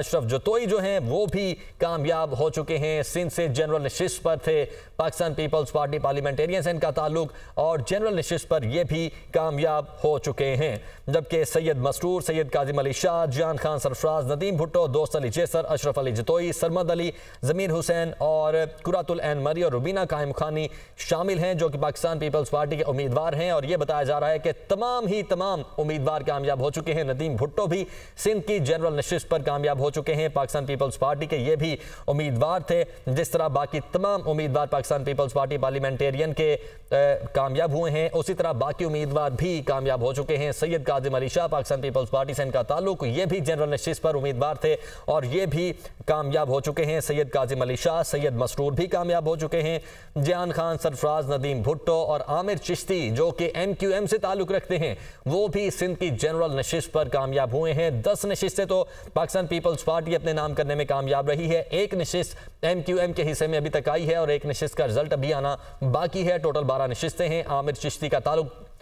अशरफ जतोई जो हैं वो भी कामयाब हो चुके हैं सिंध से जनरल नशिश पर थे पाकिस्तान पीपल्स पार्टी पार्लियामेंटेरियन से इनका ताल्लुक और जनरल नशिश पर ये भी कामयाब हो चुके हैं जबकि सैयद मसरूर सैयद काजिम अली शाह जान खान सरफराज नदीम भुट्टो दोस्त अली जैसर अशरफ अली जतोई सरमद अली जमीर हुसैन और कुरातुल एन मरी और रुबीना कायम खानी शामिल हैं जो कि पाकिस्तान पीपल्स पार्टी के उम्मीदवार हैं और ये बताया जा रहा है कि तमाम ही तमाम उम्मीदवार कामयाब हो चुके हैं नदीम भुट्टो भी सिंध की जनरल नशिश पर कामयाब हो चुके हैं पाकिस्तान पीपल्स पार्टी के ये भी उम्मीदवार थे जिस तरह बाकी तमाम उम्मीदवार पाकिस्तान पीपल्स पार्टी पार्लियामेंटेरियन के कामयाब हुए हैं उसी तरह बाकी उम्मीदवार भी कामयाब हो चुके हैं सैयद काजिम अली शाह पाकिस्तान पीपल्स पार्टी से इनका ताल्लुक ये भी जनरल नशीस पर उम्मीदवार थे और ये भी कामयाब हो चुके हैं सैयद काजिम अली शाह सैयद मसरूर भी कामयाब हो चुके हैं जियान खान सरफराज नदीम भुट्टो और आमिर चिश्ती जो कि एम क्यू एम से ताल्लुक़ रखते हैं वो भी सिंध की जनरल नशिस्त पर कामयाब हुए हैं दस नशिस्तें तो पाकिस्तान पीपल्स पार्टी अपने नाम करने में कामयाब रही है एक नशिस्त एम क्यू एम के हिस्से में अभी तक आई है और एक नशिस्त का रिजल्ट अभी आना बाकी है टोटल बारह नशिस्तें हैं आमिर चिश्ती का ताल्लुक